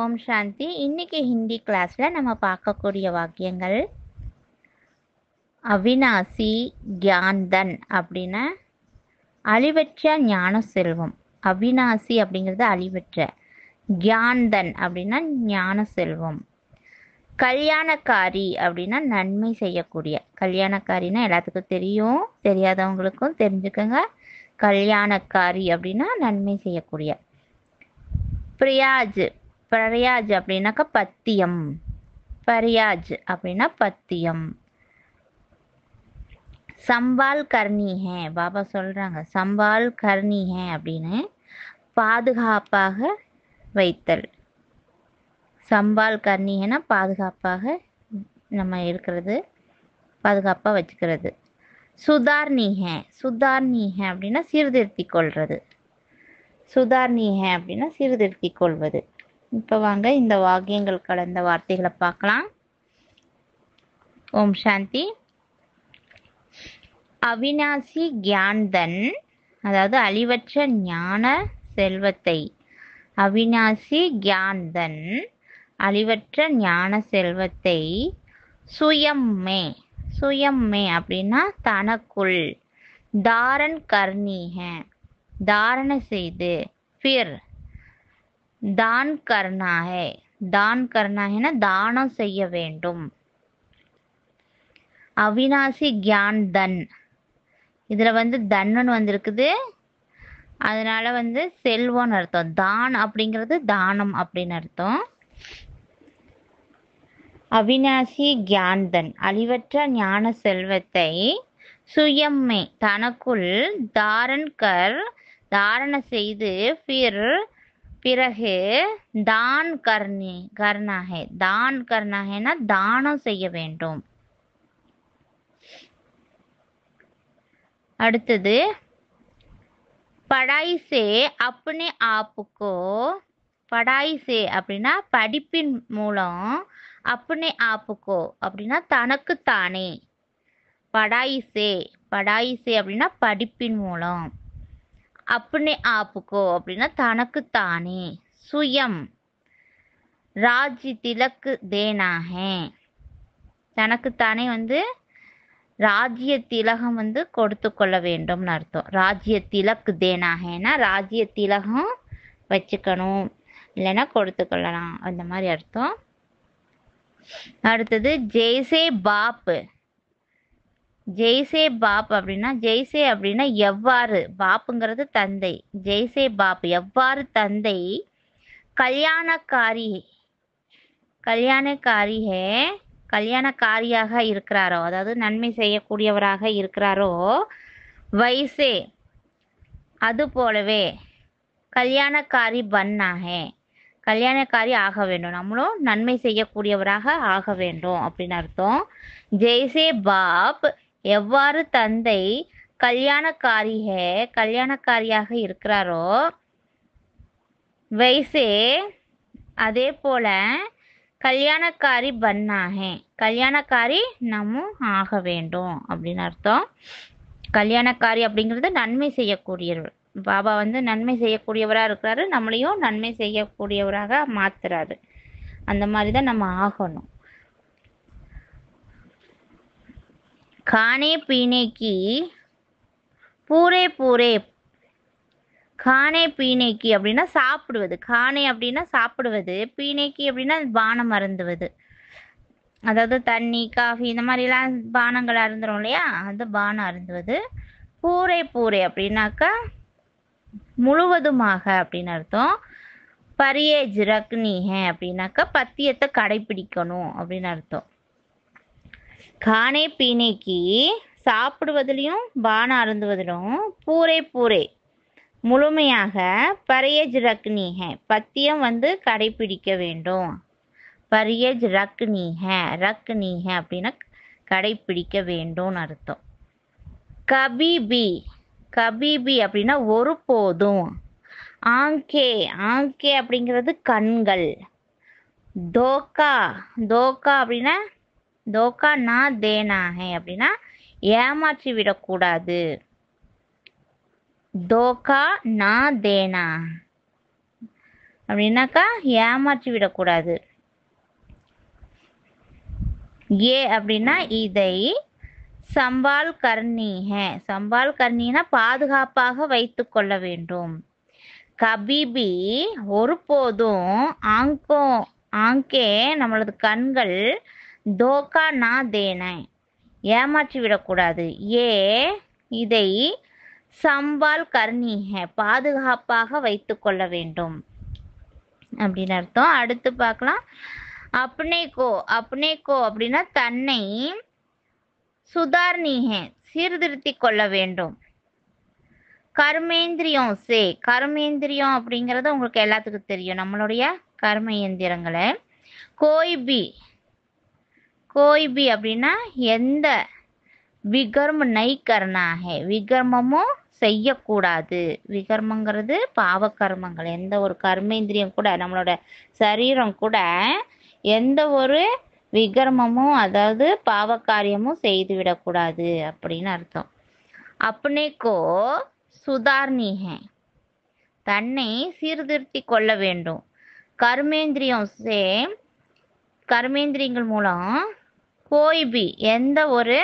ஓம் சாந்தி இன்னைக்கு ஹிந்தி கிளாஸ்ல நம்ம பார்க்கக்கூடிய வாக்கியங்கள் அவினாசி கியான்தன் அப்படின்னா அழிவற்ற ஞான செல்வம் அவினாசி அப்படிங்கிறது அழிவற்ற கியான்தன் அப்படின்னா ஞான செல்வம் கல்யாணக்காரி அப்படின்னா நன்மை செய்யக்கூடிய கல்யாணக்காரின்னா எல்லாத்துக்கும் தெரியும் தெரியாதவங்களுக்கும் தெரிஞ்சுக்கோங்க கல்யாணக்காரி அப்படின்னா நன்மை செய்யக்கூடிய பிரியாஜ் பரியாஜ் அப்படின்னாக்கா பத்தியம் பரியாஜ் அப்படின்னா பத்தியம் சம்பால் கர்ணி ஹே பாபா சொல்றாங்க சம்பால் கர்ணி ஹே அப்படின்னு பாதுகாப்பாக வைத்தல் சம்பால் கர்ணி பாதுகாப்பாக நம்ம இருக்கிறது பாதுகாப்பாக வச்சுக்கிறது சுதார்ணி ஹே சுதார்ணி அப்படின்னா சீர்திருத்தி கொள்வது சுதார்ணி அப்படின்னா சீர்திருத்தி கொள்வது இப்போ வாங்க இந்த வாக்கியங்கள் கலந்த வார்த்தைகளை பார்க்கலாம் ஓம் சாந்தி அவினாசி கியான்தன் அதாவது அழிவற்ற ஞான செல்வத்தை அவினாசி கியான்தன் அழிவற்ற ஞான செல்வத்தை சுயம்மே சுயம்மே அப்படின்னா தனக்குள் தாரன் கர்ணீக தாரண செய்து ஃபிர் தான் करना है दान करना है தானம் செய்ய வேண்டும் அவினாசி கியான் தன் இதில் வந்து தன்னு வந்திருக்குது அதனால வந்து செல்வம்னு அர்த்தம் தான் அப்படிங்கிறது தானம் அப்படின்னு அர்த்தம் அவினாசி கியான்தன் அழிவற்ற ஞான செல்வத்தை சுயம்மை தனக்குள் தாரன் கர் தாரண செய்து பிர் பிறகு தான் கர்ணி கர்ணாகே தான் கர்ணாகேனா தானம் செய்ய வேண்டும் அடுத்தது படாயிசே சே அப்னே ஆப்புக்கோ படாய் அப்படின்னா படிப்பின் மூலம் அப்னே ஆப்புக்கோ அப்படின்னா தனக்குத்தானே படாய் படாயிசே படாய் அப்படின்னா படிப்பின் மூலம் அப்படின்னே ஆப்புக்கோ அப்படின்னா தனக்கு தானே சுயம் ராஜி திலக்கு தேனாக தனக்குத்தானே வந்து ராஜ்ய திலகம் வந்து கொடுத்து கொள்ள வேண்டும்னு அர்த்தம் ராஜ்ய திலக்கு தேனாகனா ராஜ்ய திலகம் வச்சுக்கணும் இல்லைன்னா கொடுத்து கொள்ளலாம் அந்த மாதிரி அர்த்தம் அடுத்தது ஜெய்சே பாப்பு ஜெய்சே பாப் அப்படின்னா ஜெய்சே அப்படின்னா எவ்வாறு பாப்புங்கிறது தந்தை ஜெய்சே பாப் எவ்வாறு தந்தை கல்யாணக்காரி கல்யாணக்காரி கல்யாணக்காரியாக இருக்கிறாரோ அதாவது நன்மை செய்யக்கூடியவராக இருக்கிறாரோ வைசே அது போலவே கல்யாணக்காரி பண்ணாக கல்யாணக்காரி ஆக வேண்டும் நம்மளும் நன்மை செய்யக்கூடியவராக ஆக வேண்டும் அப்படின்னு அர்த்தம் ஜெய்சே பாப் எவ்வாறு தந்தை கல்யாணக்காரிக கல்யாணக்காரியாக இருக்கிறாரோ வயசே அதே போல கல்யாணக்காரி பண்ணாக கல்யாணக்காரி நம்ம ஆக வேண்டும் அப்படின்னு அர்த்தம் கல்யாணக்காரி அப்படிங்கிறது நன்மை செய்யக்கூடியவர் பாபா வந்து நன்மை செய்யக்கூடியவராக இருக்கிறாரு நம்மளையும் நன்மை செய்யக்கூடியவராக மாத்துறாரு அந்த மாதிரி தான் நம்ம ஆகணும் खाने पीने की पूरे पूरे கானே பீனைக்கு அப்படின்னா சாப்பிடுவது கானே அப்படின்னா சாப்பிடுவது பீனைக்கு அப்படின்னா பானம் அருந்துவது அதாவது தண்ணி காஃபி இந்த மாதிரிலாம் பானங்கள் அருந்துரும் இல்லையா அது பானம் அருந்துவது பூரை பூரை அப்படின்னாக்கா முழுவதுமாக அப்படின்னு அர்த்தம் பரியேஜ் ரக்னிஹே அப்படின்னாக்கா பத்தியத்தை கடைபிடிக்கணும் அப்படின்னு அர்த்தம் காணே பீனேக்கு சாப்பிடுவதிலும் பானம் அருந்துவதிலும் பூரே பூரே முழுமையாக பரியஜ் ரக்னிஹ பத்தியம் வந்து கடைபிடிக்க வேண்டும் பரியஜ் ரக்னிஹ ரக்னிஹ அப்படின்னா கடைபிடிக்க வேண்டும்னு அர்த்தம் கபிபி கபிபி அப்படின்னா ஒரு போதும் ஆங்கே ஆங்கே அப்படிங்கிறது கண்கள் தோக்கா தோக்கா அப்படின்னா தோக்கா நா தேனாகே அப்படின்னா ஏமாற்றி விடக்கூடாது தோக்கா நா தேனா அப்படின்னாக்கா ஏமாற்றி விடக்கூடாது ஏ அப்படின்னா இதை சம்பால் கர்ணீக சம்பால் கர்ணினா பாதுகாப்பாக வைத்து கொள்ள வேண்டும் கபிபி ஒருபோதும் ஆங்கோ ஆங்கே நம்மளது கண்கள் தோக்கா நா தேன ஏமாற்றி விடக்கூடாது ஏ இதை சம்பால் கர்ணீக பாதுகாப்பாக வைத்து கொள்ள வேண்டும் அப்படின்னு அர்த்தம் அடுத்து பார்க்கலாம் அப்னேகோ அப்னேகோ அப்படின்னா தன்னை சுதார்ணீக சீர்திருத்தி கொள்ள வேண்டும் கர்மேந்திரியம் சே கர்மேந்திரியம் அப்படிங்கிறது உங்களுக்கு எல்லாத்துக்கும் தெரியும் நம்மளுடைய கர்ம இயந்திரங்களை கோய்பி கோய்பி அப்படின்னா எந்த விகர்ம நைக்கரணாக விகர்மமும் செய்யக்கூடாது விகர்மங்கிறது பாவ கர்மங்கள் எந்த ஒரு கர்மேந்திரியம் கூட நம்மளோட சரீரம் கூட எந்த ஒரு விகர்மமும் அதாவது பாவ காரியமும் செய்து விடக்கூடாது அப்படின்னு அர்த்தம் அப்பனேக்கோ சுதார்னீக தன்னை சீர்திருத்தி கொள்ள வேண்டும் கர்மேந்திரியம் சேம் கர்மேந்திரியங்கள் மூலம் கோய் பி எந்த ஒரு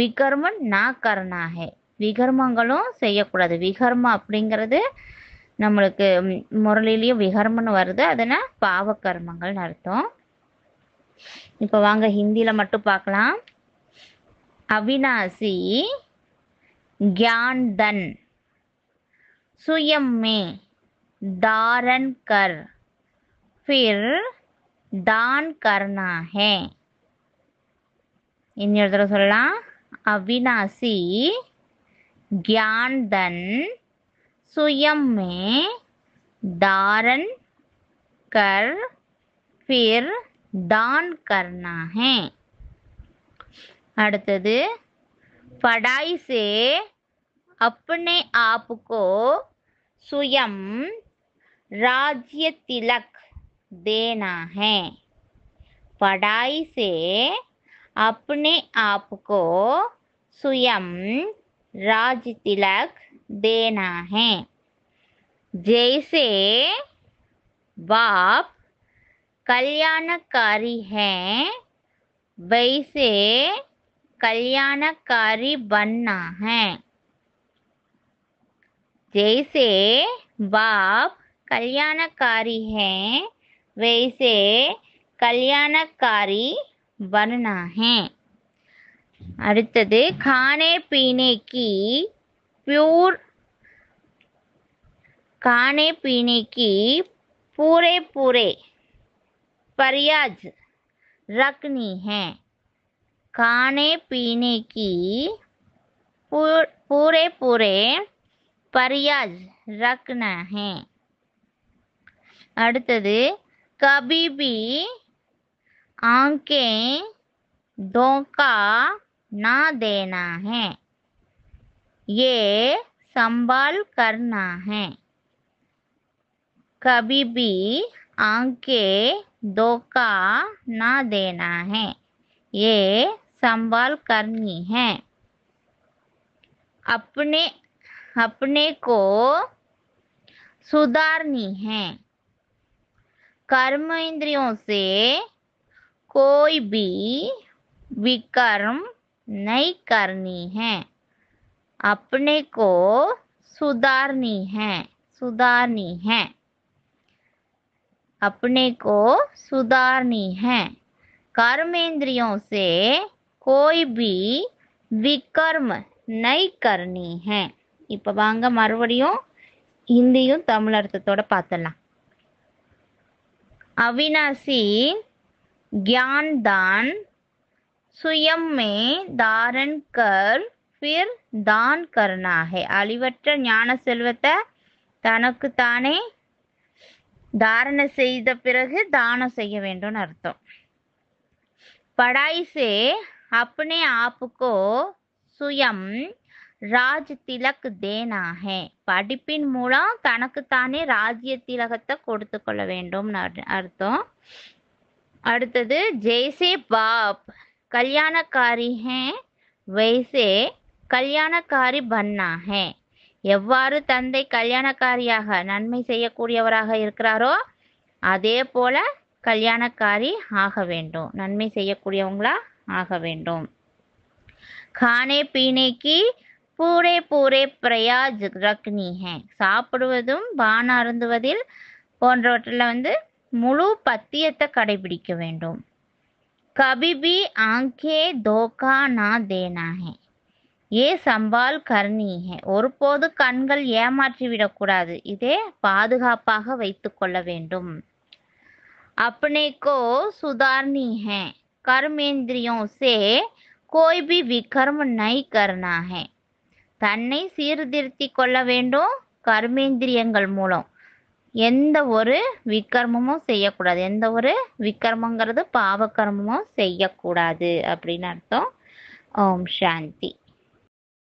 விகர்மன் நா கரணாக விகர்மங்களும் செய்யக்கூடாது விகர்மம் அப்படிங்கிறது நம்மளுக்கு முரளிலேயே விகர்மன் வருது அதனால் பாவகர்மங்கள்னு அர்த்தம் இப்போ வாங்க ஹிந்தியில் மட்டும் பார்க்கலாம் அவினாசி கியான்தன் மே தாரன் கர் ஃபிர் தான் करना इन अविनाशी ज्ञान दन सुयम में धारण कर फिर दान करना है அடுத்தது पढ़ाई से अपने आप को स्वयं राज्य तिलक देना है पढ़ाई से अपने आप को स्वयं राज तिलक देना है जैसे बाप कल्याणकारी है वैसे कल्याणकारी बनना है जैसे बाप कल्याणकारी है वैसे कल्याणकारी बनना है खाने पीने की प्योर खाने पीने की पूरे पूरे परियाज रखनी है खाने पीने की पूरे पूरे परियाज रखना है அடுத்தது कभी भी आंखें धोखा ना देना है ये संभाल करना है कभी भी आंखें धोखा ना देना है ये संभाल करनी है अपने अपने को सुधारनी है कर्म इंद्रियों से कोई भी विकर्म नहीं करनी है अपने को सुधारनी है सुधारनी है अपने को सुधारनी है कर्मेंद्रियों से कोई भी விக்கர்ம் நை கர்ணி ஹே இப்போ வாங்க மறுபடியும் ஹிந்தியும் தமிழ் அர்த்தத்தோட பார்த்துடலாம் அவினாசி ज्ञानदान சுயம் மே தாரன் கர் ஃபிர் தான் கர்னா ஹே அழிவற்ற ஞான செல்வத்தை தனக்கு தானே தாரணை செய்த பிறகு தானம் செய்ய வேண்டும் அர்த்தம் படாய் சே अपने आप சுயம் ராஜ் திலக் தேனாக படிப்பின் மூலம் தனக்குத்தானே ராஜ்ய திலகத்தை கொடுத்து கொள்ள வேண்டும் அர்த்தம் அடுத்தது ஜெய்சே பாப் கல்யாணக்காரி ஹே வைசே கல்யாணக்காரி பன்னா ஹே எவ்வாறு தந்தை கல்யாணக்காரியாக நன்மை செய்யக்கூடியவராக இருக்கிறாரோ அதே போல கல்யாணக்காரி ஆக வேண்டும் நன்மை செய்யக்கூடியவங்களா ஆக வேண்டும் கானே பீனேக்கு பூரே பூரே பிரயாஜ் ரக்னி ஹே சாப்பிடுவதும் பானம் அருந்துவதில் போன்றவற்றில் வந்து முழு பத்தியத்தை கடைபிடிக்க வேண்டும் கபிபி ஆங்கே தோகா நா தேனாகே ஏ சம்பால் கர்ணீகே ஒருபோது கண்கள் ஏமாற்றி விடக்கூடாது இதே பாதுகாப்பாக வைத்து கொள்ள வேண்டும் अपने को கர்மேந்திரியோ சே கோய்பி விகர்ம நை கர்ணாகே தன்னை சீர்திருத்தி கொள்ள வேண்டும் கர்மேந்திரியங்கள் மூலம் எந்த ஒரு விக்கிரமமும் செய்யக்கூடாது எந்த ஒரு விக்கிரமங்கிறது பாவக்கர்மமும் செய்யக்கூடாது அப்படின்னு அர்த்தம் ஓம் சாந்தி